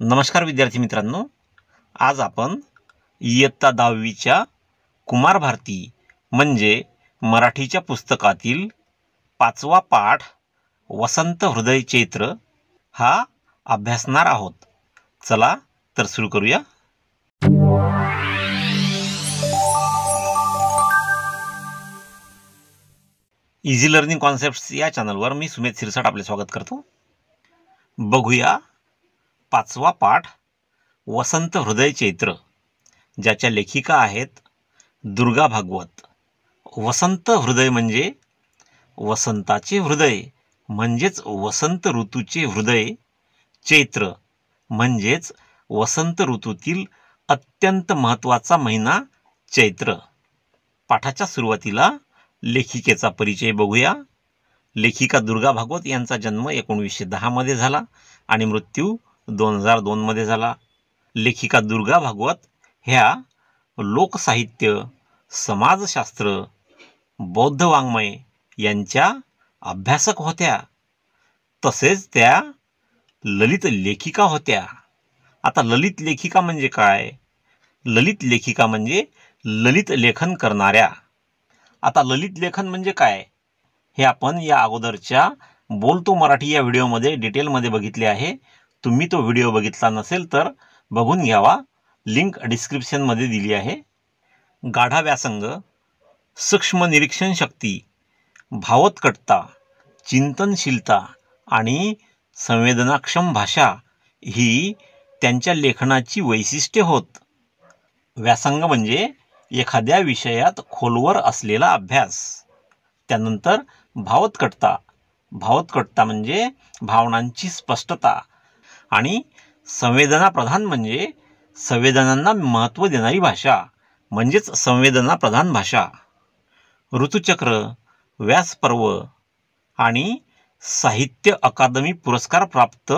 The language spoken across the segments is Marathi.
नमस्कार विद्यार्थी मित्रांनो आज आपण इयत्ता दहावीच्या कुमार भारती म्हणजे मराठीच्या पुस्तकातील पाचवा पाठ वसंत हृदय चैत्र हा अभ्यासणार आहोत चला तर सुरू करूया इझी लर्निंग कॉन्सेप्ट्स या चॅनलवर मी सुमेध सिरसाट आपले स्वागत करतो बघूया पाचवा पाठ वसंत हृदय चैत्र ज्याच्या लेखिका आहेत दुर्गा भागवत वसंत हृदय म्हणजे वसंताचे हृदय म्हणजेच वसंत ऋतूचे हृदय चैत्र म्हणजेच वसंत ऋतूतील अत्यंत महत्त्वाचा महिना चैत्र पाठाच्या सुरुवातीला लेखिकेचा परिचय बघूया लेखिका दुर्गा भागवत यांचा जन्म एकोणीसशे दहामध्ये झाला आणि मृत्यू दोन हजार दोनमध्ये झाला लेखिका दुर्गा भागवत ह्या लोकसाहित्य समाजशास्त्र बौद्ध वाङ्मय यांच्या अभ्यासक होत्या तसेच त्या ललित लेखिका होत्या आता ललित लेखिका म्हणजे काय ललित लेखिका म्हणजे ललित लेखन करणाऱ्या आता ललित लेखन म्हणजे काय हे आपण या अगोदरच्या बोलतो मराठी या व्हिडिओमध्ये डिटेलमध्ये बघितले आहे तुम्ही तो व्हिडिओ बघितला नसेल तर बघून घ्यावा लिंक डिस्क्रिप्शनमध्ये दिली आहे गाढा व्यासंग सूक्ष्म निरीक्षण शक्ती भावोत्कटता चिंतनशीलता आणि संवेदनाक्षम भाषा ही त्यांच्या लेखनाची वैशिष्ट्ये होत व्यासंग म्हणजे एखाद्या विषयात खोलवर असलेला अभ्यास त्यानंतर भावोत्कटता भावोत्कटता म्हणजे भावनांची स्पष्टता आणि संवेदनाप्रधान म्हणजे संवेदनांना महत्त्व देणारी भाषा म्हणजेच संवेदनाप्रधान भाषा ऋतुचक्र व्यासपर्व आणि साहित्य अकादमी पुरस्कार प्राप्त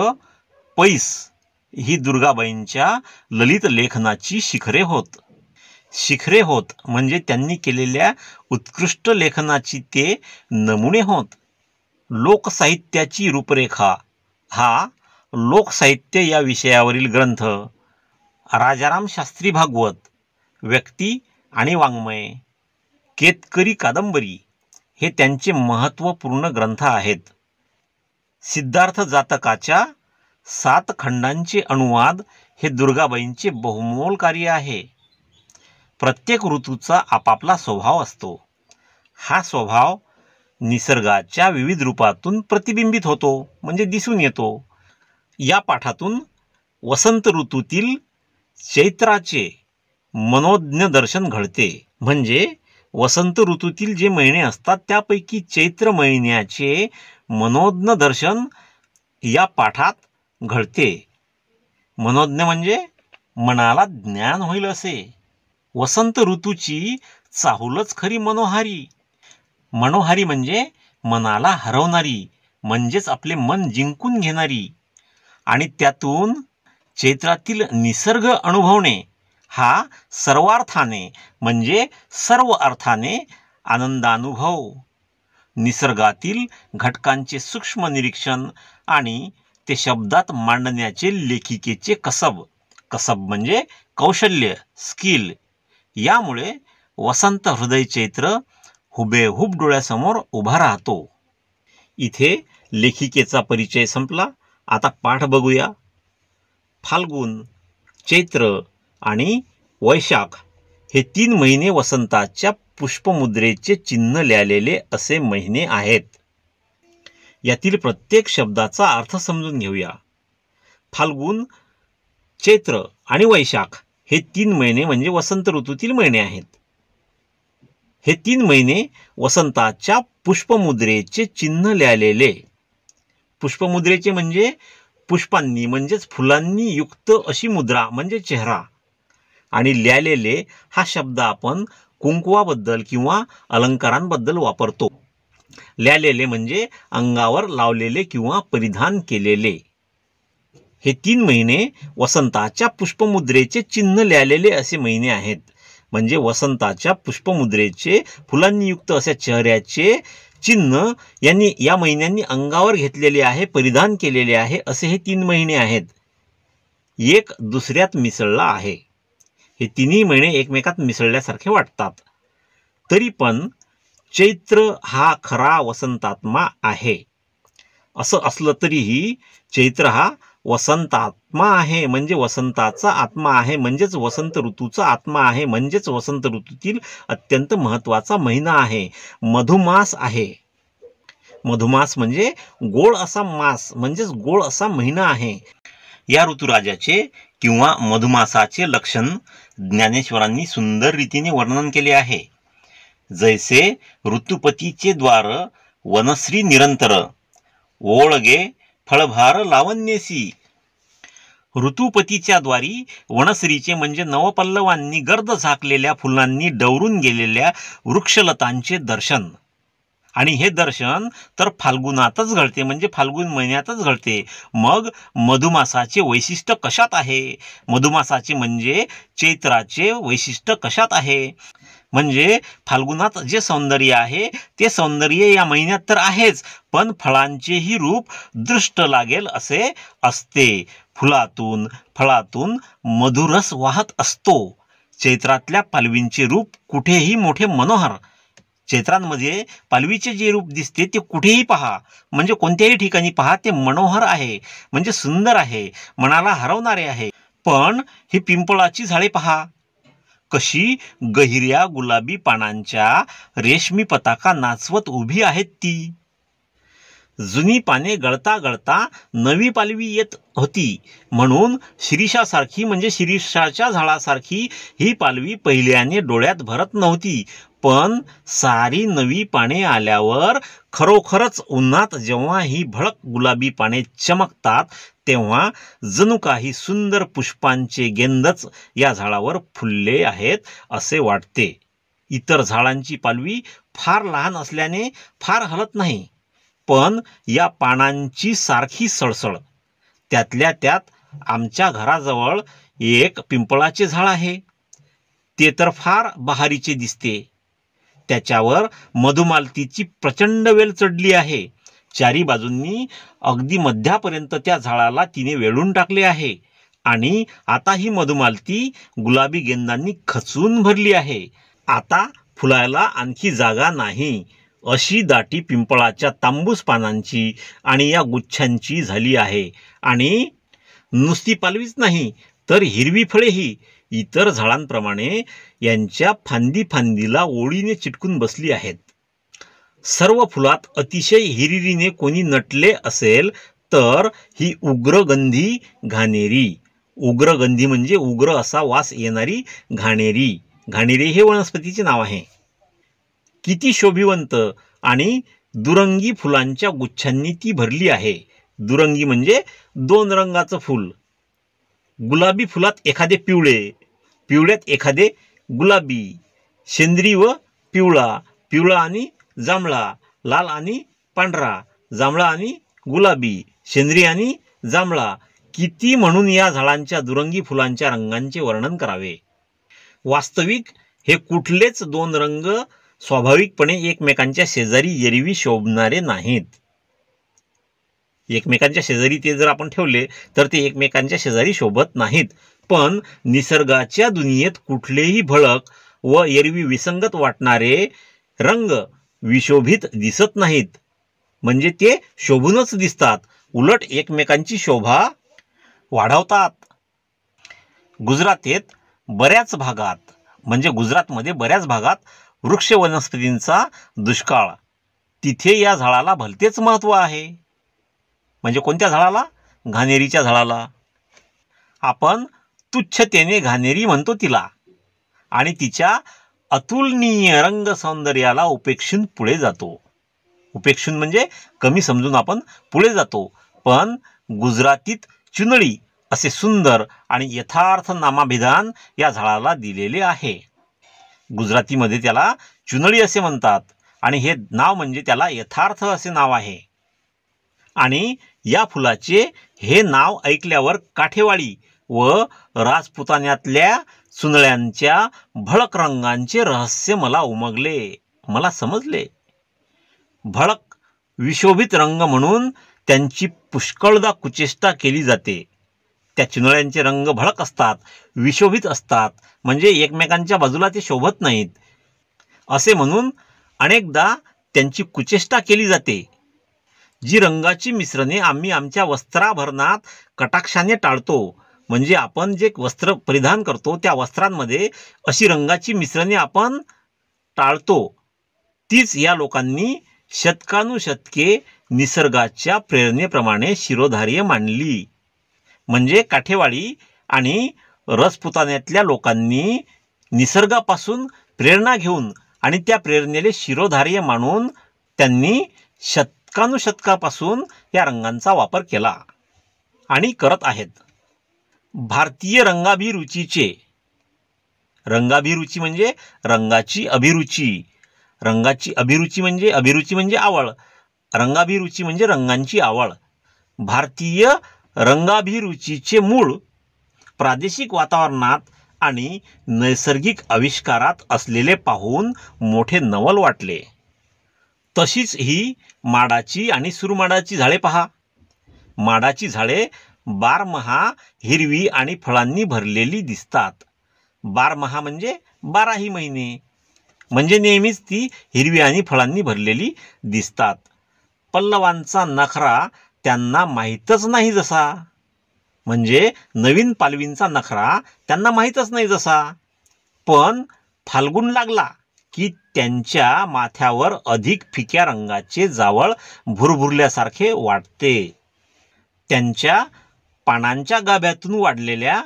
पैस ही दुर्गाबाईंच्या ललित लेखनाची शिखरे होत शिखरे होत म्हणजे त्यांनी केलेल्या उत्कृष्ट लेखनाची ते नमुने होत लोकसाहित्याची रूपरेखा हा लोकसाहित्य या विषयावरील ग्रंथ राजाराम शास्त्री भागवत व्यक्ती आणि वाङ्मय केतकरी कादंबरी हे त्यांचे महत्त्वपूर्ण ग्रंथ आहेत सिद्धार्थ जातकाच्या सात खंडांचे अनुवाद हे दुर्गाबाईंचे बहुमोल कार्य आहे प्रत्येक ऋतूचा आपापला स्वभाव असतो हा स्वभाव निसर्गाच्या विविध रूपातून प्रतिबिंबित होतो म्हणजे दिसून येतो या पाठातून वसंत ऋतूतील चैत्राचे मनोज्ञ दर्शन घडते म्हणजे वसंत ऋतूतील जे महिने असतात त्यापैकी चैत्र महिन्याचे मनोज्ञ दर्शन या पाठात घडते मनोज्ञ म्हणजे मनाला ज्ञान होईल असे वसंत ऋतूची चाहूलच खरी मनोहारी मनोहारी म्हणजे मनाला हरवणारी म्हणजेच आपले मन जिंकून घेणारी आणि त्यातून चैत्रातील निसर्ग अनुभवणे हा सर्वार्थाने म्हणजे सर्व अर्थाने आनंदानुभव निसर्गातील घटकांचे सूक्ष्म निरीक्षण आणि ते शब्दात मांडण्याचे लेखिकेचे कसब कसब म्हणजे कौशल्य स्किल यामुळे वसंत हृदय चैत्र हुबेहूब डोळ्यासमोर उभा राहतो इथे लेखिकेचा परिचय संपला आता पाठ बघूया फाल्गुन चैत्र आणि वैशाख हे तीन महिने वसंताच्या पुष्पमुद्रेचे चिन्ह लिहिलेले असे महिने आहेत यातील प्रत्येक शब्दाचा अर्थ समजून घेऊया फाल्गुन चैत्र आणि वैशाख हे तीन महिने म्हणजे वसंत ऋतूतील महिने आहेत हे तीन महिने वसंताच्या पुष्पमुद्रेचे चिन्ह लिहिलेले पुष्पमुद्रेचे म्हणजे पुष्पांनी म्हणजेच फुलांनी युक्त अशी मुद्रा म्हणजे चेहरा आणि ल्यालेले हा शब्द आपण कुंकुवाबद्दल किंवा अलंकारांबद्दल वापरतो ल्यालेले म्हणजे अंगावर लावलेले किंवा परिधान केलेले हे तीन महिने वसंताच्या पुष्पमुद्रेचे चिन्ह ल्यालेले असे महिने आहेत म्हणजे वसंताच्या पुष्पमुद्रेचे फुलांनी युक्त अशा चेहऱ्याचे चिन्ह यांनी या महिन्यांनी अंगावर घेतलेले आहे परिधान केलेले आहे असे हे तीन महिने आहेत एक दुसऱ्यात मिसळला आहे हे तिन्ही महिने एकमेकात मिसळल्यासारखे वाटतात तरी पण चैत्र हा खरा वसंतात्मा आहे असं असलं तरीही चैत्र हा वसंतात आत्मा आहे म्हणजे वसंताचा आत्मा आहे म्हणजेच वसंत ऋतूचा आत्मा आहे म्हणजेच वसंत ऋतूतील अत्यंत महत्त्वाचा महिना आहे मधुमास आहे मधुमास म्हणजे गोळ असा मास म्हणजेच गोळ असा महिना आहे या ऋतुराजाचे किंवा मधुमासाचे लक्षण ज्ञानेश्वरांनी सुंदर रीतीने वर्णन केले आहे जैसे ऋतुपतीचे द्वार वनश्री निरंतर ओळगे फळभार लावण्यसी ऋतुपतीच्या द्वारी वनश्रीचे म्हणजे नवपल्लवांनी गर्द झाकलेल्या फुलांनी डवरून गेलेल्या वृक्षलतांचे दर्शन आणि हे दर्शन तर फाल्गुनातच घडते म्हणजे फाल्गुन महिन्यातच घडते मग मधुमासाचे वैशिष्ट्य कशात आहे मधुमासाचे म्हणजे चैत्राचे वैशिष्ट्य कशात आहे म्हणजे फाल्गुनात जे सौंदर्य आहे ते सौंदर्य या महिन्यात तर आहेच पण फळांचेही रूप दृष्ट लागेल असे असते फुलातून फळातून मधुरस वाहत असतो चैत्रातल्या पालवींचे रूप कुठेही मोठे मनोहर चैत्रांमध्ये पालवीचे जे रूप दिसते ते कुठेही पहा म्हणजे कोणत्याही ठिकाणी पहा ते मनोहर आहे म्हणजे सुंदर आहे मनाला हरवणारे आहे पण ही पिंपळाची झाडे पहा कशी गहिऱ्या गुलाबी पानांच्या रेशमी पताका नाचवत उभी आहेत ती जुनी पाने गळता गळता नवी पालवी येत होती म्हणून शिरीषासारखी म्हणजे शिरीषाच्या झाडासारखी ही पालवी पहिल्याने डोळ्यात भरत नव्हती पण सारी नवी पाने आल्यावर खरोखरच उन्हात जेव्हा ही भळक गुलाबी पाने चमकतात तेव्हा जणू काही सुंदर पुष्पांचे गेंदच या झाडावर फुलले आहेत असे वाटते इतर झाडांची पालवी फार लहान असल्याने फार हलत नाही पण या पानांची सारखी सळसळ त्यातल्या त्यात आमच्या घराजवळ एक पिंपळाचे झाड आहे ते तर फार बहारीचे दिसते त्याच्यावर मधुमालतीची प्रचंड वेल चढली आहे चारी बाजूंनी अगदी मध्यापर्यंत त्या झाडाला तिने वेळून टाकले आहे आणि आता ही मधुमालती गुलाबी गेंदांनी खचून भरली आहे आता फुलायला आणखी जागा नाही अशी दाटी पिंपळाच्या तांबूस पानांची आणि या गुच्छांची झाली आहे आणि नुसती पालवीच नाही तर हिरवी फळेही इतर झाडांप्रमाणे यांच्या फांदी फांदीला ओळीने चिटकून बसली आहेत सर्व फुलात अतिशय हिरिरीने कोणी नटले असेल तर ही उग्रगंधी घाणेरी उग्रगंधी म्हणजे उग्र असा वास येणारी घाणेरी घाणेरी हे वनस्पतीचे नाव आहे किती शोभिवंत आणि दुरंगी फुलांच्या गुच्छांनी ती भरली आहे दुरंगी म्हणजे दोन रंगाचं फूल गुलाबी फुलात एखादे पिवळे पिवळ्यात एखादे गुलाबी सेंद्री व पिवळा पिवळा आणि जांभळा लाल आणि पांढरा जांभळा आणि गुलाबी सेंद्री आणि जांभळा किती म्हणून या झाडांच्या दुरंगी फुलांच्या रंगांचे वर्णन करावे वास्तविक हे कुठलेच दोन रंग स्वाभाविकपणे एकमेकांच्या शेजारी एरवी शोभणारे नाहीत एकमेकांच्या शेजारी ते जर आपण ठेवले तर ते एकमेकांच्या शेजारी शोभत नाहीत पण निसर्गाच्या दुनियेत कुठलेही भळक व एरवी विसंगत वाटणारे रंग विशोभित दिसत नाहीत म्हणजे ते शोभूनच दिसतात उलट एकमेकांची शोभा वाढवतात गुजरातेत बऱ्याच भागात म्हणजे गुजरातमध्ये बऱ्याच भागात वृक्ष वनस्पतींचा दुष्काळ तिथे या झाडाला भलतेच महत्त्व आहे म्हणजे कोणत्या झाडाला घानेरीच्या झाडाला आपण तुच्छतेने घाणेरी म्हणतो तिला आणि तिच्या अतुलनीय रंग सौंदर्याला उपेक्षून पुढे जातो उपेक्षून म्हणजे कमी समजून आपण पुढे जातो पण गुजरातीत चुनळी असे सुंदर आणि यथार्थ नामाभिधान या झाडाला दिलेले आहे गुजरातीमध्ये त्याला चुनळी असे म्हणतात आणि हे नाव म्हणजे त्याला यथार्थ असे नाव आहे आणि या फुलाचे हे नाव ऐकल्यावर काठेवाडी व राजपुतान्यातल्या चुनळ्यांच्या भळक रंगांचे रहस्य मला उमगले मला समजले भळक विशोभित रंग म्हणून त्यांची पुष्कळदा कुचेष्टा केली जाते त्या चुनळ्यांचे रंग भळक असतात विशोभित असतात म्हणजे एकमेकांच्या बाजूला ते शोभत नाहीत असे म्हणून अनेकदा त्यांची कुचेष्टा केली जाते जी रंगाची मिश्रणे आम्ही आमच्या वस्त्राभरणात कटाक्षाने टाळतो म्हणजे आपण जे वस्त्र परिधान करतो त्या वस्त्रांमध्ये अशी रंगाची मिश्रणे आपण टाळतो तीच या लोकांनी शतकानुशतके निसर्गाच्या प्रेरणेप्रमाणे शिरोधार्य मांडली म्हणजे काठेवाडी आणि रसपुतान्यातल्या लोकांनी निसर्गापासून प्रेरणा घेऊन आणि त्या प्रेरणेले शिरोधार्य मानून त्यांनी शतकानुशतकापासून या रंगांचा वापर केला आणि करत आहेत भारतीय रंगाभिरुचीचे रंगाभिरुची म्हणजे रंगाची अभिरुची रंगाची अभिरुची म्हणजे अभिरुची म्हणजे आवड रंगाभिरुची म्हणजे रंगांची आवड भारतीय रंगाभिरुचीचे मूळ प्रादेशिक वातावरणात आणि नैसर्गिक आविष्कारात असलेले पाहून मोठे नवल वाटले तशीच ही माडाची आणि सुरमाडाची झाडे पहा माडाची झाडे बारमहा हिरवी आणि फळांनी भरलेली दिसतात बारमहा म्हणजे बाराही महिने म्हणजे नेहमीच ती हिरवी आणि फळांनी भरलेली दिसतात पल्लवांचा नखरा त्यांना माहीतच नाही जसा म्हणजे नवीन पालवींचा नखरा त्यांना माहीतच नाही जसा पण फाल्गुन लागला की त्यांच्या माथ्यावर अधिक फिक्या रंगाचे जावळ भुरभुरल्यासारखे वाटते त्यांच्या पानांच्या गाभ्यातून वाढलेल्या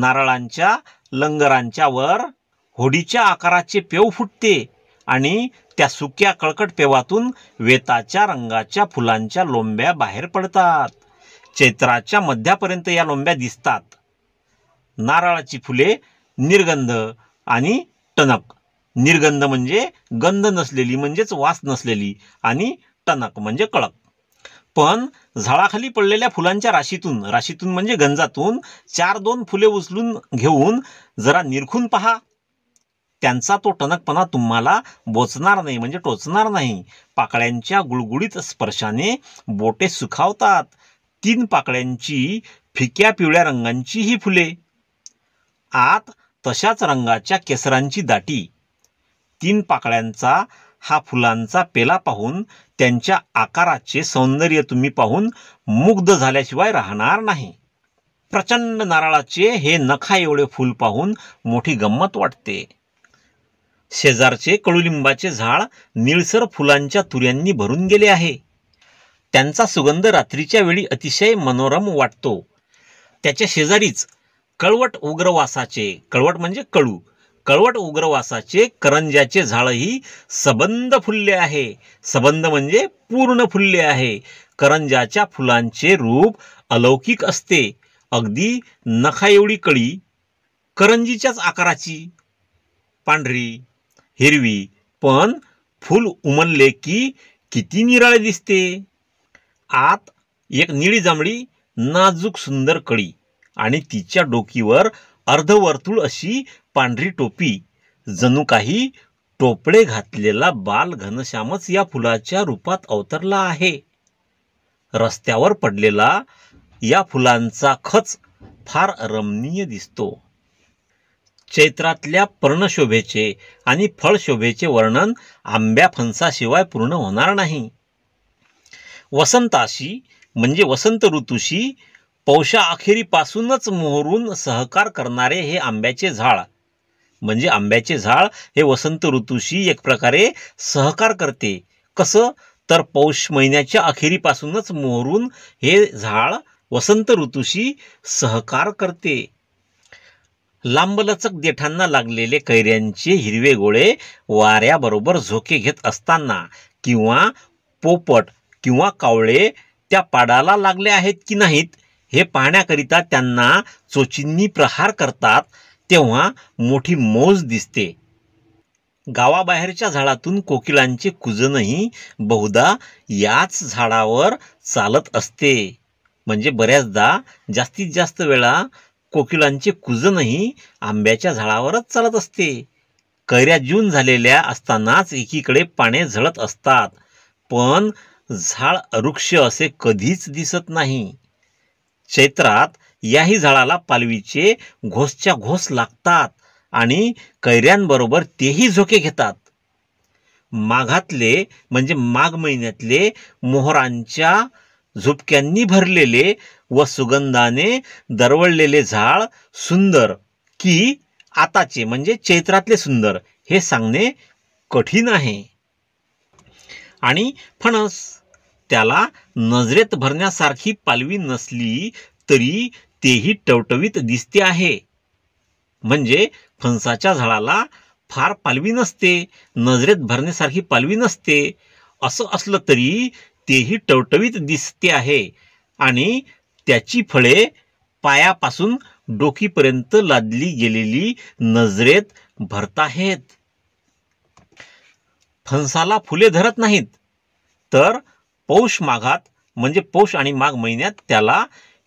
नारळांच्या लंगरांच्या वर होडीच्या आकाराचे पेव फुटते आणि त्या सुक्या कळकट पेवातून वेताच्या रंगाच्या फुलांच्या लोंब्या बाहेर पडतात चैत्राच्या मध्यापर्यंत या लोंब्या दिसतात नारळाची फुले निर्गंध आणि टणक निर्गंध म्हणजे गंध नसलेली म्हणजेच वास नसलेली आणि टणक म्हणजे कळक पण झाडाखाली पडलेल्या फुलांच्या राशीतून राशीतून म्हणजे गंजातून चार दोन फुले उचलून घेऊन जरा निरखून पहा त्यांचा तो टणकपणा तुम्हाला बोचणार नाही म्हणजे टोचणार नाही पाकळ्यांच्या गुळगुळीत स्पर्शाने बोटे सुखावतात तीन पाकळ्यांची फिक्या पिवळ्या रंगांची ही फुले आत तशाच रंगाच्या केसरांची दाटी तीन पाकळ्यांचा हा फुलांचा पेला पाहून त्यांच्या आकाराचे सौंदर्य तुम्ही पाहून मुग्ध झाल्याशिवाय राहणार नाही प्रचंड नारळाचे हे नखा एवढे फूल पाहून मोठी गंमत वाटते शेजारचे कडुलिंबाचे झाड निळसर फुलांच्या तुऱ्यांनी भरून गेले आहे त्यांचा सुगंध रात्रीच्या वेळी अतिशय मनोरम वाटतो त्याच्या शेजारीच कळवट उग्रवासाचे कळवट म्हणजे कळू कळवट उग्रवासाचे करंजाचे ही सबंद फुलले आहे सबंद म्हणजे पूर्ण फुलले आहे करंजाच्या फुलांचे रूप अलौकिक असते अगदी नखा एवढी कळी करंजीच्याच आकाराची पांढरी हिरवी पण फुल उमलले की किती निराळे दिसते आत एक निळी जांभळी नाजूक सुंदर कळी आणि तिच्या डोकीवर अर्धवर्तुळ अशी पांढरी टोपी जणू काही टोपडे घातलेला बाल घनश्यामच या फुलाच्या रूपात अवतरला आहे रस्त्यावर पडलेला या फुलांचा खच फार रमणीय दिसतो चैत्रातल्या पर्णशोभेचे आणि फळशोभेचे वर्णन आंब्या फणसाशिवाय पूर्ण होणार नाही वसंताशी म्हणजे वसंत ऋतूशी पौषा अखेरीपासूनच मोहरून सहकार करणारे हे आंब्याचे झाड म्हणजे आंब्याचे झाड हे वसंत ऋतूशी एक प्रकारे सहकार करते कसं तर पौष महिन्याच्या अखेरीपासूनच मोहरून हे झाड वसंत ऋतूशी सहकार करते लांबलचक देठांना लागलेले कैऱ्यांचे हिरवे गोळे वाऱ्याबरोबर झोके घेत असताना किंवा पोपट किंवा कावळे त्या पाडाला लागले आहेत की नाहीत हे पाहण्याकरिता त्यांना चोचींनी प्रहार करतात तेव्हा मोठी मौज दिसते गावाबाहेरच्या झाडातून कोकिलांचे कुजनही बहुधा याच झाडावर चालत असते म्हणजे बऱ्याचदा जास्तीत जास्त वेळा कोकिलांचे कुजनही आंब्याच्या झाडावरच चालत असते कैऱ्या जून झालेल्या असतानाच एकीकडे पाने झळत असतात पण झाड अरुक्ष असे कधीच दिसत नाही चैत्रात याही झाडाला पालवीचे घोसच्या घोस लागतात आणि कैऱ्यांबरोबर तेही झोके घेतात माघातले म्हणजे माघ महिन्यातले मोहरांच्या झुपक्यांनी भरलेले व सुगंधाने दरवळलेले झाड सुंदर की आताचे म्हणजे चैत्रातले सुंदर हे सांगणे कठीण आहे आणि फणस त्याला नजरेत भरण्यासारखी पालवी नसली तरी तेही टवटवीत दिसते आहे म्हणजे फणसाच्या झाडाला फार पालवी नसते नजरेत भरण्यासारखी पालवी नसते असं असलं तरी तेही टवटवीत दिसते आहे आणि त्याची फळे पायापासून डोकीपर्यंत लादली गेलेली नजरेत आहेत फणसाला फुले धरत नाहीत तर पौष माघात म्हणजे पौष आणि माघ महिन्यात त्याला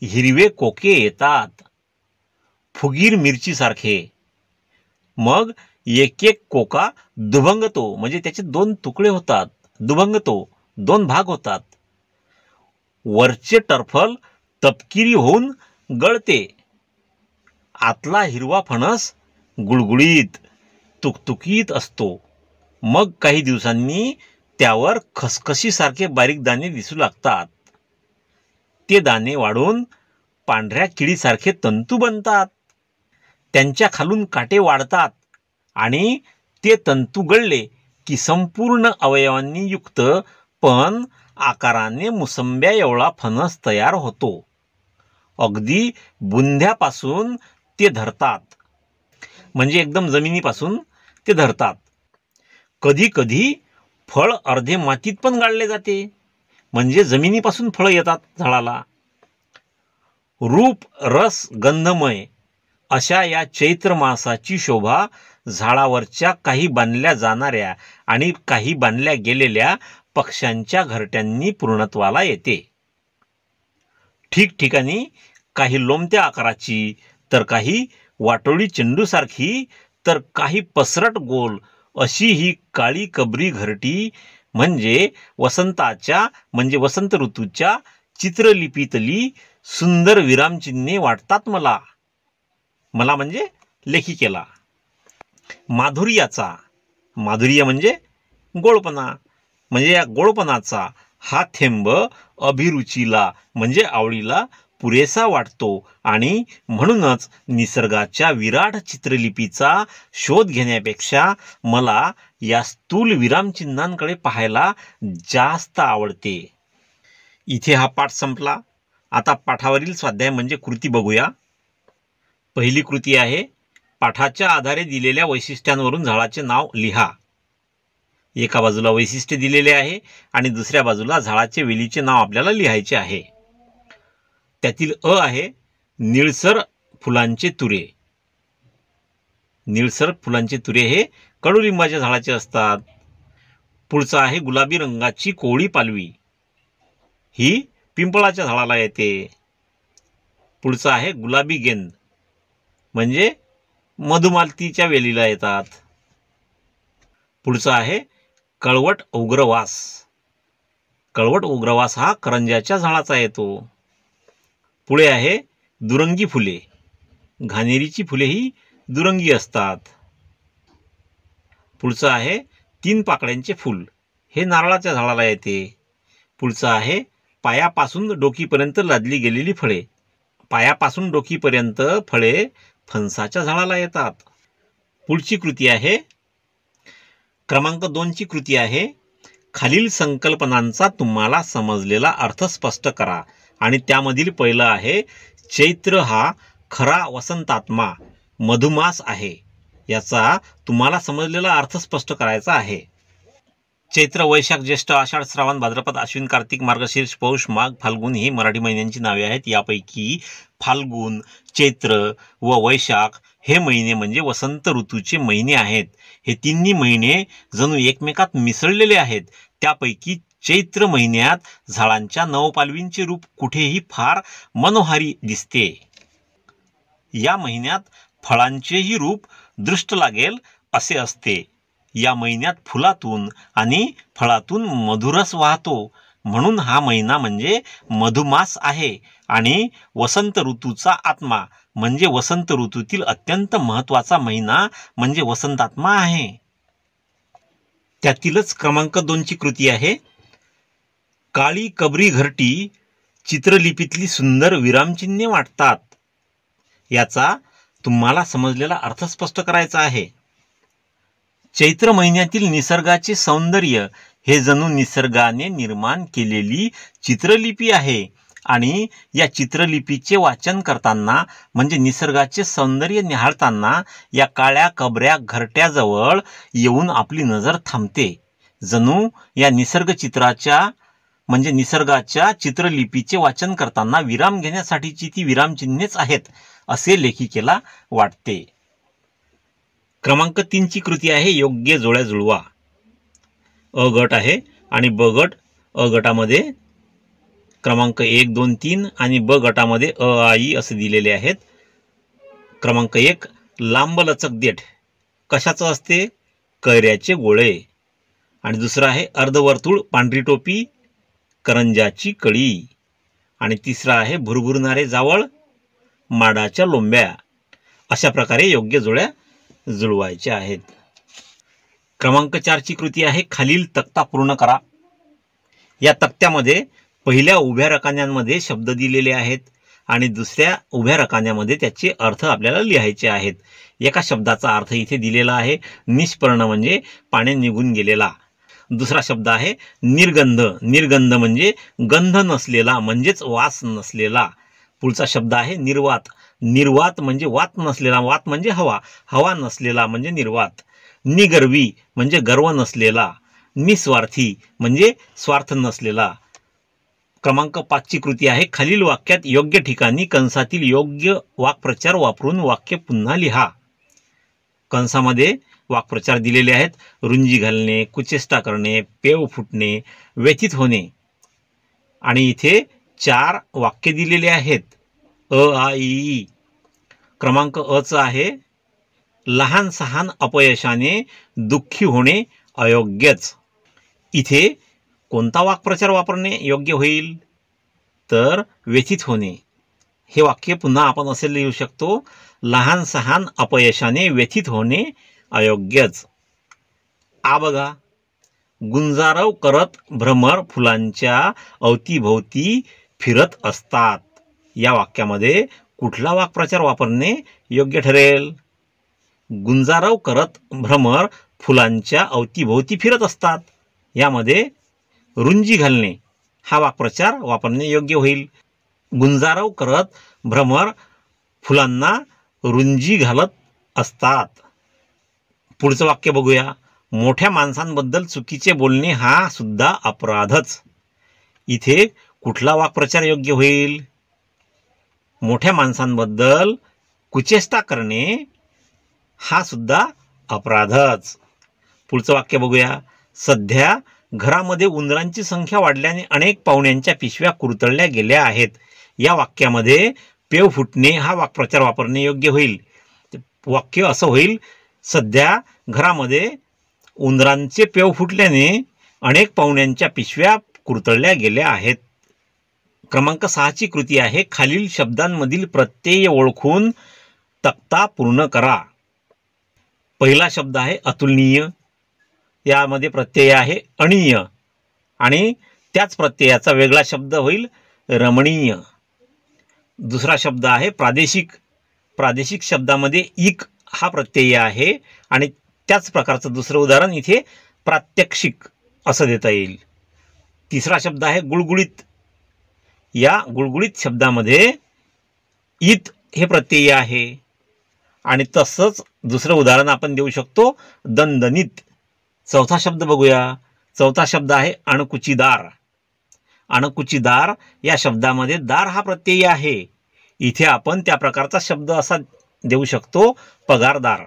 हिरवे कोके येतात फुगीर सारखे, मग एक एक कोका दुभंगतो म्हणजे त्याचे दोन तुकडे होतात दुभंगतो दोन भाग होतात वरचे टरफल तपकिरी होऊन गळते आतला हिरवा फणस गुळगुळीत तुकतुकीत असतो मग काही दिवसांनी त्यावर खसखशीसारखे बारीक दाणे दिसू लागतात ते दाणे वाढून पांढऱ्या किडीसारखे तंतू बनतात त्यांच्या खालून काटे वाढतात आणि ते तंतू गळले की संपूर्ण अवयवांनी युक्त पण आकाराने मुसंब्या एवढा फणस तयार होतो अगदी बुंध्यापासून ते धरतात म्हणजे एकदम जमिनीपासून ते धरतात कधीकधी फळ अर्धे मातीत पण गाळले जाते म्हणजे जमिनीपासून फळं येतात झाडाला रूप रस गंधमय अशा या चैत्र मासाची शोभा झाडावरच्या काही बांधल्या जाणाऱ्या आणि काही बांधल्या गेलेल्या पक्ष्यांच्या घरट्यांनी पूर्णत्वाला येते ठिकठिकाणी काही लोमत्या आकाराची तर काही वाटोळी चेंडूसारखी तर काही पसरट गोल अशी ही काळी कबरी घरटी म्हणजे वसंताच्या म्हणजे वसंत ऋतूच्या चित्रलिपीतली सुंदर विरामचिन्हे वाटतात मला मला म्हणजे लेखिकेला माधुर्याचा माधुर्य म्हणजे गोळपणा म्हणजे या गोळपणाचा हा थेंब अभिरुचीला म्हणजे आवडीला पुरेसा वाटतो आणि म्हणूनच निसर्गाच्या विराट चित्रलिपीचा शोध घेण्यापेक्षा मला या स्थूल विरामचिन्हांकडे पाहायला जास्त आवडते इथे हा पाठ संपला आता पाठावरील स्वाध्याय म्हणजे कृती बघूया पहिली कृती आहे पाठाच्या आधारे दिलेल्या वैशिष्ट्यांवरून झाडाचे नाव लिहा एका बाजूला वैशिष्ट्य दिलेले आहे आणि दुसऱ्या बाजूला झाडाचे वेलीचे नाव आपल्याला लिहायचे आहे त्यातील अ आहे निळसर फुलांचे तुरे निळसर फुलांचे तुरे हे कडुलिंबाच्या झाडाचे असतात पुढचं आहे गुलाबी रंगाची कोळी पालवी ही पिंपळाच्या झाडाला येते पुढचं आहे गुलाबी गेंद म्हणजे मधुमालतीच्या वेलीला येतात पुढचं आहे कळवट उग्रवास कळवट उग्रवास हा करंजाच्या झाडाचा येतो पुढे आहे दुरंगी फुले घानेरीची फुले ही दुरंगी असतात पुढचं आहे तीन पाकड्यांचे फूल हे नारळाच्या झाडाला येते पुढचं आहे पायापासून डोकीपर्यंत लादली गेलेली फळे पायापासून डोकीपर्यंत फळे फणसाच्या झाडाला येतात पुढची कृती आहे क्रमांक दोनची कृती आहे खालील संकल्पनांचा तुम्हाला समजलेला अर्थ स्पष्ट करा आणि त्यामधील पहिलं आहे चैत्र हा खरा वसंतात्मा मधुमास आहे याचा तुम्हाला समजलेला अर्थ स्पष्ट करायचा आहे चैत्र वैशाख ज्येष्ठ आषाढ श्रावण भाद्रपद अश्विन कार्तिक मार्गशीर्ष पौष माघ फाल्गुन ही मराठी महिन्यांची नावे आहेत यापैकी फाल्गुन चैत्र व वैशाख हे महिने म्हणजे वसंत ऋतूचे महिने आहेत हे तिन्ही महिने जणू एकमेकात मिसळलेले आहेत त्यापैकी चैत्र महिन्यात झाडांच्या नवपालवींचे रूप कुठेही फार मनोहारी दिसते या महिन्यात फळांचेही रूप दृष्ट लागेल असे असते या महिन्यात फुलातून आणि फळातून मधुरस वाहतो म्हणून हा महिना म्हणजे मधुमास आहे आणि वसंत ऋतूचा आत्मा म्हणजे वसंत ऋतूतील अत्यंत महत्त्वाचा महिना म्हणजे वसंतात्मा आहे त्यातीलच क्रमांक दोनची कृती आहे काळी कबरी घरटी चित्रलिपीतली सुंदर विरामचिन्हे वाटतात याचा तुम्हाला समजलेला अर्थ स्पष्ट करायचा आहे चैत्र महिन्यातील निसर्गाचे सौंदर्य हे जणू निसर्गाने निर्माण केलेली चित्रलिपी आहे आणि या चित्रलिपीचे वाचन करताना म्हणजे निसर्गाचे सौंदर्य निहाळताना या काळ्या कबऱ्या घरट्याजवळ येऊन आपली नजर थांबते जणू या निसर्गचित्राच्या म्हणजे निसर्गाच्या चित्रलिपीचे वाचन करताना विराम घेण्यासाठीची ती विरामचिन्हेच आहेत असे लेखिकेला वाटते क्रमांक तीनची कृती आहे योग्य जुळ्या जुळवा अ गट आहे आणि ब गट अ गटामध्ये क्रमांक एक दोन तीन आणि ब गटामध्ये अ आई असे दिलेले आहेत क्रमांक एक लांबलचक देठ कशाचं असते कैऱ्याचे गोळे आणि दुसरं आहे अर्धवर्तुळ पांढरी टोपी करंजाची कळी आणि तिसरा आहे भुरभुरणारे जावळ माडाच्या लोंब्या अशा प्रकारे योग्य जोड्या जुळवायच्या आहेत क्रमांक चारची कृती आहे खालील तक्ता पूर्ण करा या तक्त्यामध्ये पहिल्या उभ्या रकान्यांमध्ये शब्द दिलेले आहेत आणि दुसऱ्या उभ्या रकान्यामध्ये त्याचे अर्थ आपल्याला लिहायचे आहेत एका शब्दाचा अर्थ इथे दिलेला आहे निष्पर्ण म्हणजे पाणी निघून गेलेला दुसरा शब्द आहे निर्गंध निर्गंध म्हणजे गंध नसलेला म्हणजेच वास नसलेला पुढचा शब्द आहे निर्वात निर्वात म्हणजे वात नसलेला वात म्हणजे हवा हवा नसलेला म्हणजे निर्वात निगर्वी म्हणजे गर्व नसलेला निस्वार्थी म्हणजे स्वार्थ नसलेला क्रमांक पाचची कृती आहे खालील वाक्यात योग्य ठिकाणी कंसातील योग्य वाक्प्रचार वापरून वाक्य पुन्हा लिहा कंसामध्ये वाक्प्रचार दिलेले आहेत रुंजी घालणे कुचेष्टा करणे पेव फुटणे व्यथित होणे आणि इथे चार वाक्य दिलेले आहेत अ आ ई क्रमांक अचं आहे लहान सहान अपयशाने दुःखी होणे अयोग्यच इथे कोणता वाक्प्रचार वापरणे योग्य होईल तर व्यथित होणे हे वाक्य पुन्हा आपण असे लिहू शकतो लहान सहान अपयशाने व्यथित होणे अयोग्यच आ बघा गुंजारव करत भ्रमर फुलांच्या अवतीभोवती फिरत असतात या वाक्यामध्ये कुठला वाक्प्रचार वापरणे योग्य ठरेल गुंजारव करत भ्रमर फुलांच्या अवतीभोवती फिरत असतात यामध्ये रुंजी घालणे हा वाक्प्रचार वापरणे योग्य होईल गुंजारव करत भ्रमर फुलांना रुंजी घालत असतात पुढचं वाक्य बघूया मोठ्या माणसांबद्दल चुकीचे बोलणे हा सुद्धा अपराधच इथे कुठला वाक्प्रचार योग्य होईल मोठ्या माणसांबद्दल कुचेष्टा करणे हा सुद्धा अपराधच पुढचं वाक्य बघूया सध्या घरामध्ये उंदरांची संख्या वाढल्याने अनेक पाहुण्यांच्या पिशव्या कुरतळल्या गेल्या आहेत या वाक्यामध्ये पेव फुटणे हा वाक्प्रचार वापरणे योग्य होईल वाक्य असं होईल सध्या घरामध्ये उंदरांचे पेव फुटल्याने अनेक पाहुण्यांच्या पिशव्या कुरतळल्या गेल्या आहेत क्रमांक सहाची कृती आहे खालील शब्दांमधील प्रत्यय ओळखून तक्ता पूर्ण करा पहिला शब्द आहे अतुलनीय यामध्ये प्रत्यय आहे अणीय आणि त्याच प्रत्ययाचा वेगळा शब्द होईल रमणीय दुसरा शब्द आहे प्रादेशिक प्रादेशिक शब्दामध्ये इक हा प्रत्यय आहे आणि त्याच प्रकारचं दुसरं उदाहरण इथे प्रात्यक्षिक असं देता येईल तिसरा शब्द आहे गुळगुळीत या गुळगुळीत शब्दामध्ये इत हे प्रत्यय आहे आणि तसंच दुसरं उदाहरण आपण देऊ शकतो दणदणीत चौथा शब्द बघूया चौथा शब्द आहे अणकुचीदार अणकुचीदार या शब्दामध्ये दार हा प्रत्यय आहे इथे आपण त्या प्रकारचा शब्द असा देऊ शकतो पगारदार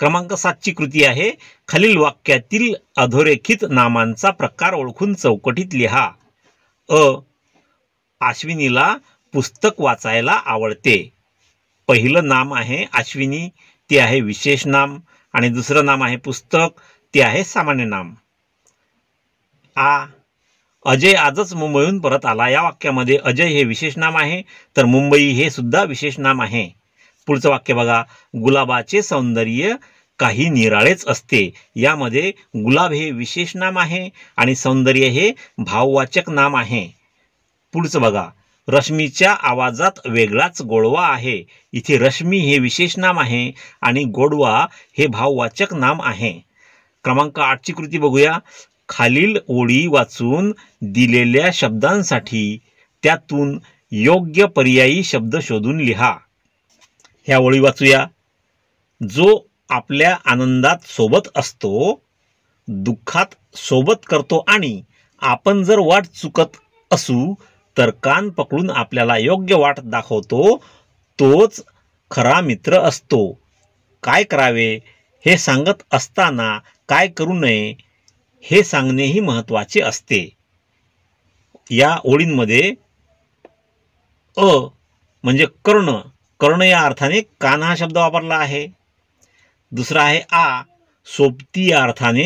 क्रमांक सातची कृती आहे खालील वाक्यातील अधोरेखित नामांचा प्रकार ओळखून चौकटीत लिहा अ आश्विनीला पुस्तक वाचायला आवडते पहिलं नाम आहे आश्विनी ते आहे विशेष नाम आणि दुसरं नाम आहे पुस्तक ते आहे सामान्य नाम आ अजय आजच मुंबईहून परत आला या वाक्यामध्ये अजय हे विशेष नाम आहे तर मुंबई हे सुद्धा विशेष नाम आहे पुढचं वाक्य बघा गुलाबाचे सौंदर्य काही निराळेच असते यामध्ये गुलाब हे विशेष नाम आहे आणि सौंदर्य हे भाववाचक नाम आहे पुढचं बघा रश्मीच्या आवाजात वेगळाच गोडवा आहे इथे रश्मी हे विशेष नाम आहे आणि गोडवा हे भाववाचक नाम आहे क्रमांक आठची कृती बघूया खालील ओळी वाचून दिलेल्या शब्दांसाठी त्यातून योग्य पर्यायी शब्द शोधून लिहा ह्या ओळी वाचूया जो आपल्या आनंदात सोबत असतो दुःखात सोबत करतो आणि आपण जर वाट चुकत असू तर कान पकडून आपल्याला योग्य वाट दाखवतो तोच खरा मित्र असतो काय करावे हे सांगत असताना काय करू नये हे सांगणेही महत्त्वाचे असते या ओळींमध्ये अ म्हणजे कर्ण कर्ण या अर्थाने कान हा शब्द वापरला आहे दुसरा आहे आ सोपती या अर्थाने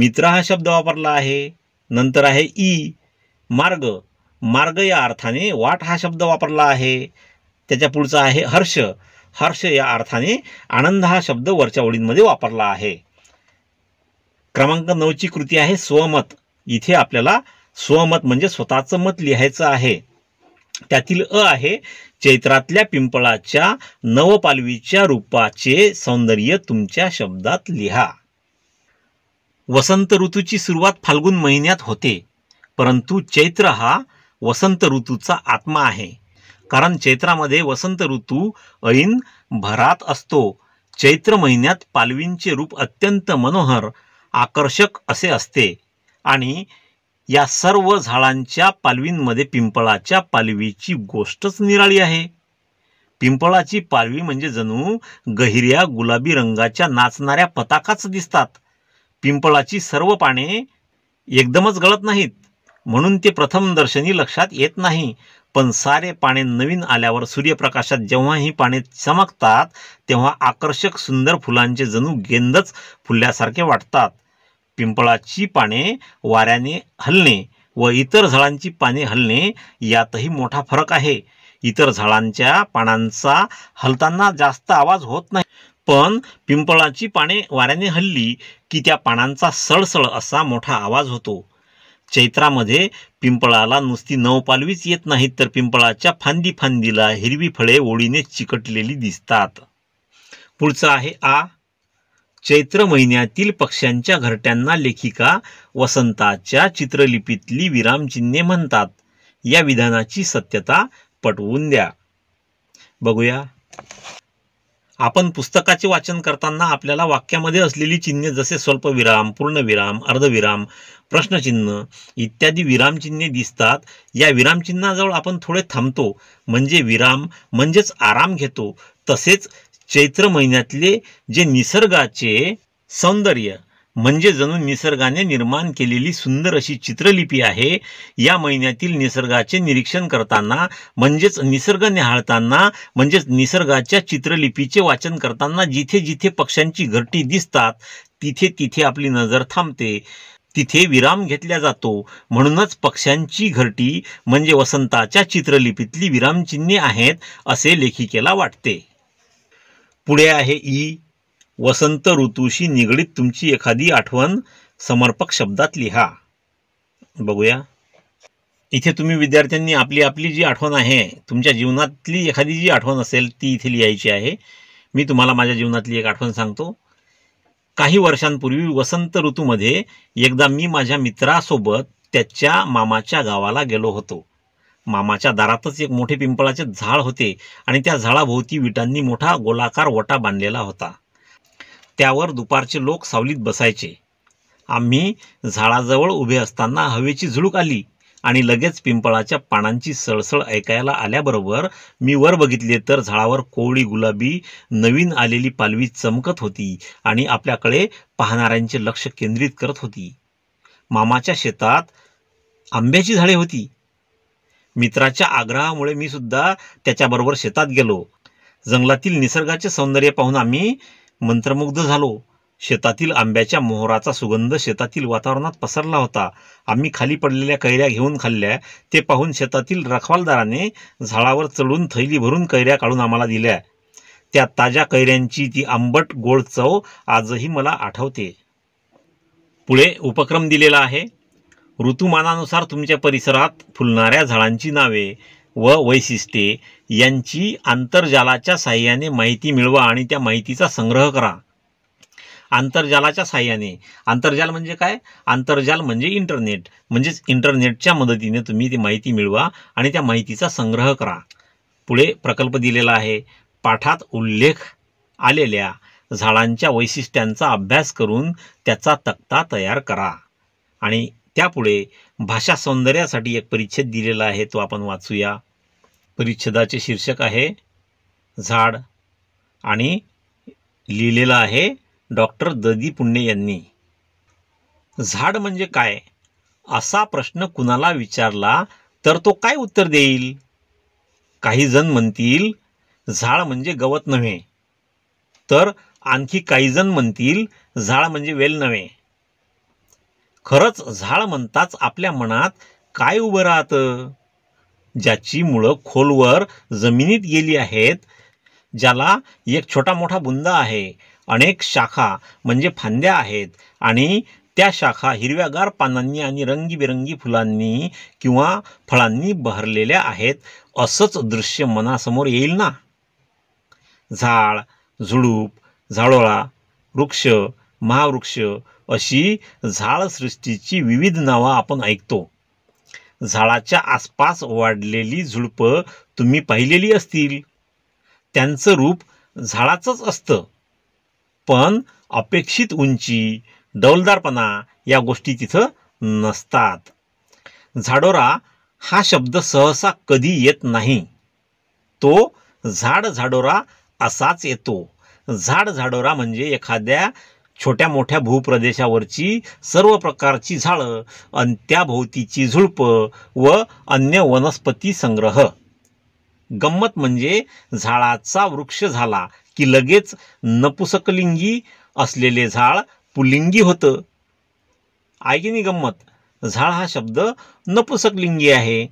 मित्र हा शब्द वापरला आहे नंतर आहे ई मार्ग मार्ग या अर्थाने वाट हा शब्द वापरला आहे त्याच्या पुढचा आहे हर्ष हर्ष या अर्थाने आनंद हा शब्द वरच्या ओळींमध्ये वापरला आहे क्रमांक नऊची कृती आहे स्वमत इथे आपल्याला स्वमत म्हणजे स्वतःचं मत लिहायचं आहे त्यातील अ आहे चैत्रातल्या पिंपळाच्या नवपालवीच्या रूपाचे सौंदर्य तुमच्या शब्दात लिहा वसंत ऋतूची सुरुवात फाल्गुन महिन्यात होते परंतु चैत्र हा वसंत ऋतूचा आत्मा आहे कारण चैत्रामध्ये वसंत ऋतू ऐन भरात असतो चैत्र महिन्यात पालवींचे रूप अत्यंत मनोहर आकर्षक असे असते आणि या सर्व झाडांच्या पालवींमध्ये पिंपळाच्या पालवीची गोष्टच निराळी आहे पिंपळाची पालवी म्हणजे जणू गहिऱ्या गुलाबी रंगाच्या नाचणाऱ्या पताकाच दिसतात पिंपळाची सर्व पाने एकदमच गळत नाहीत म्हणून ते प्रथम दर्शनी लक्षात येत नाही पण सारे पाने नवीन आल्यावर सूर्यप्रकाशात जेव्हा ही पाने चमकतात तेव्हा आकर्षक सुंदर फुलांचे जणू गेंदच फुलल्यासारखे वाटतात पिंपळाची पाने वाऱ्याने हलणे व इतर झाडांची पाने हलणे यातही मोठा फरक आहे इतर झाडांच्या पानांचा हलताना जास्त आवाज होत नाही पण पिंपळाची पाने वाऱ्याने हल्ली की त्या पानांचा सळसळ असा मोठा आवाज होतो चैत्रामध्ये पिंपळाला नुसती नवपालवीच येत नाहीत तर पिंपळाच्या फांदी फांदीला हिरवी फळे ओळीने चिकटलेली दिसतात पुढचं आहे आ चैत्र महिन्यातील पक्ष्यांच्या घरट्यांना लेखिका वसंताच्या चित्रलिपीतली विरामचिन्हे म्हणतात या विधानाची सत्यता पटवून द्या बघूया आपण पुस्तकाचे वाचन करताना आपल्याला वाक्यामध्ये असलेली चिन्हे जसे स्वल्पविराम पूर्णविराम अर्धविराम प्रश्नचिन्ह इत्यादी विरामचिन्हे दिसतात या विरामचिन्हाजवळ आपण थोडे थांबतो म्हणजे विराम म्हणजेच आराम घेतो तसेच चैत्र महिन्यातले जे निसर्गाचे सौंदर्य म्हणजे जणू निसर्गाने निर्माण केलेली सुंदर अशी चित्रलिपी आहे या महिन्यातील निसर्गाचे निरीक्षण करताना म्हणजेच निसर्ग निहाळताना म्हणजेच निसर्गाच्या चित्रलिपीचे वाचन करताना जिथे जिथे पक्ष्यांची घरटी दिसतात तिथे तिथे आपली नजर थांबते तिथे विराम घेतला जातो म्हणूनच पक्ष्यांची घरटी म्हणजे वसंताच्या चित्रलिपीतली विरामचिन्हे आहेत असे लेखिकेला वाटते पुढे आहे ई वसंत ऋतूशी निगडीत तुमची एखादी आठवण समर्पक शब्दात लिहा बघूया इथे तुम्ही विद्यार्थ्यांनी आपली आपली जी आठवण आहे तुमच्या जीवनातली एखादी जी आठवण असेल ती इथे लिहायची आहे मी तुम्हाला माझ्या जीवनातली एक आठवण सांगतो काही वर्षांपूर्वी वसंत ऋतूमध्ये एकदा मी माझ्या मित्रासोबत त्याच्या मामाच्या गावाला गेलो होतो मामाच्या दारातच एक मोठे पिंपळाचे झाड होते आणि त्या झाडाभोवती विटांनी मोठा गोलाकार वटा बांधलेला होता त्यावर दुपारचे लोक सावलीत बसायचे आम्ही झाडाजवळ उभे असताना हवेची झुळूक आली आणि लगेच पिंपळाच्या पानांची सळसळ ऐकायला आल्याबरोबर मी वर बघितले तर झाडावर कोवळी गुलाबी नवीन आलेली पालवी चमकत होती आणि आपल्याकडे पाहणाऱ्यांचे लक्ष केंद्रित करत होती मामाच्या शेतात आंब्याची झाडे होती मित्राच्या आग्रहामुळे मी सुद्धा त्याच्याबरोबर शेतात गेलो जंगलातील निसर्गाचे सौंदर्य पाहून आम्ही मंत्रमुग्ध झालो शेतातील आंब्याच्या मोहराचा सुगंध शेतातील वातावरणात पसरला होता आम्ही खाली पडलेल्या कैऱ्या घेऊन खाल्ल्या ते पाहून शेतातील रखवालदाराने झाडावर चढून थैली भरून कैऱ्या काढून आम्हाला दिल्या त्या ताज्या कैऱ्यांची ती आंबट गोड चव आजही मला आठवते पुढे उपक्रम दिलेला आहे ऋतुमानानुसार तुमच्या परिसरात फुलणाऱ्या झाडांची नावे व वैशिष्ट्ये यांची आंतरजालाच्या साह्याने माहिती मिळवा आणि त्या माहितीचा संग्रह करा आंतरजालाच्या साह्याने आंतरजाल म्हणजे काय आंतरजाल म्हणजे इंटरनेट म्हणजेच इंटरनेटच्या मदतीने तुम्ही ती माहिती मिळवा आणि त्या माहितीचा संग्रह करा पुढे प्रकल्प दिलेला आहे पाठात उल्लेख आलेल्या झाडांच्या वैशिष्ट्यांचा अभ्यास करून त्याचा तक्ता तयार करा आणि त्यापुढे भाषा सौंदर्यासाठी एक परिच्छेद दिलेला आहे तो आपण वाचूया परिच्छेदाचे शीर्षक आहे झाड आणि लिहिलेलं आहे डॉक्टर ददी पुण्य यांनी झाड म्हणजे काय असा प्रश्न कुणाला विचारला तर तो काय उत्तर देईल काही जण म्हणतील झाड म्हणजे गवत नव्हे तर आणखी काही जण म्हणतील झाड म्हणजे वेल नव्हे खरंच झाड म्हणताच आपल्या मनात काय उभं राहतं ज्याची मुळं खोलवर जमिनीत गेली आहेत ज्याला एक छोटा मोठा बुंदा आहे अनेक शाखा म्हणजे फांद्या आहेत आणि त्या शाखा हिरव्यागार पानांनी आणि रंगीबिरंगी फुलांनी किंवा फळांनी बहरलेल्या आहेत असंच दृश्य मनासमोर येईल ना झाड झुडूप झाडोळा वृक्ष महावृक्ष अशी झाडसृष्टीची विविध नावं आपण ऐकतो झाडाच्या आसपास वाढलेली झुडपं तुम्ही पाहिलेली असतील त्यांचं रूप झाडाचंच असतं पण अपेक्षित उंची डौलदारपणा या गोष्टी तिथं नसतात झाडोरा हा शब्द सहसा कधी येत नाही तो झाड झाडोरा असाच येतो झाड झाडोरा म्हणजे एखाद्या छोट्या मोठ्या भूप्रदेशावरची सर्व प्रकारची झाडं आणि त्याभोवतीची झुडपं व अन्य वनस्पती संग्रह गंमत म्हणजे झाडाचा वृक्ष झाला की लगेच नपुसकलिंगी असलेले झाड पुलिंगी होतं आहे गंमत झाड हा शब्द नपुसकलिंगी आहे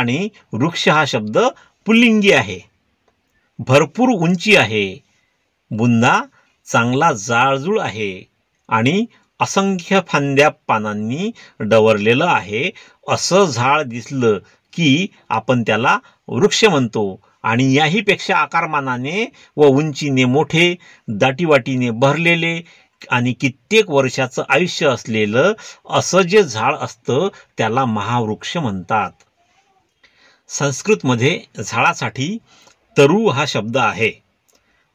आणि वृक्ष हा शब्द पुल्लिंगी आहे भरपूर उंची आहे बुंदा चांगला जाळजूळ आहे आणि असंख्य फांद्या पानांनी डवरलेलं आहे असं झाड दिसलं की आपण त्याला वृक्ष म्हणतो आणि याहीपेक्षा आकारमानाने व उंचीने मोठे दाटीवाटीने भरलेले आणि कित्येक वर्षाचं आयुष्य असलेलं असं जे झाड असतं त्याला महावृक्ष म्हणतात संस्कृतमध्ये झाडासाठी तरु हा शब्द आहे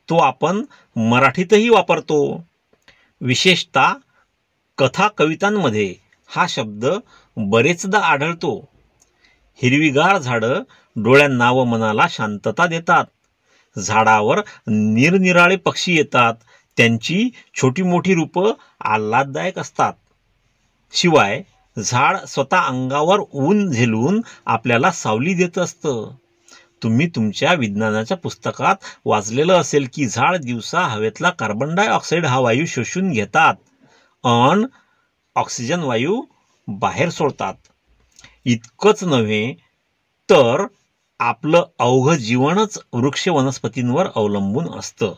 तो आपण मराठीतही वापरतो विशेषतः कथा कवितांमध्ये हा शब्द बरेचदा आढळतो हिरवीगार झाडं डोळ्यांना व मनाला शांतता देतात झाडावर निरनिराळे पक्षी येतात त्यांची छोटी मोठी रूपं आल्हाददायक असतात शिवाय झाड स्वतः अंगावर ऊन झेलून आपल्याला सावली देत असतं तुम्ही तुमच्या विज्ञानाच्या पुस्तकात वाचलेलं असेल की झाड दिवसा हवेतला कार्बन डायऑक्साईड हा वायू शोषून घेतात अन ऑक्सिजन वायू बाहेर सोडतात इतकंच नव्हे तर आपलं अवघ जीवनच वृक्ष वनस्पतींवर अवलंबून असतं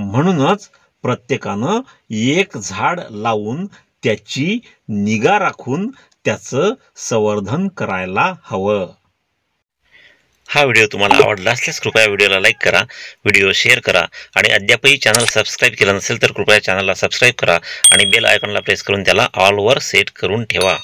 म्हणूनच प्रत्येकानं एक झाड लावून त्याची निगा राखून त्याचं संवर्धन करायला हवं हा व्हिडिओ तुम्हाला आवडला असल्यास कृपया व्हिडिओला लाईक करा व्हिडिओ शेअर करा आणि अद्यापही चॅनल सबस्क्राईब केलं नसेल तर कृपया चॅनलला सबस्क्राईब करा आणि बेल आयकॉनला प्रेस करून त्याला ऑलवर सेट करून ठेवा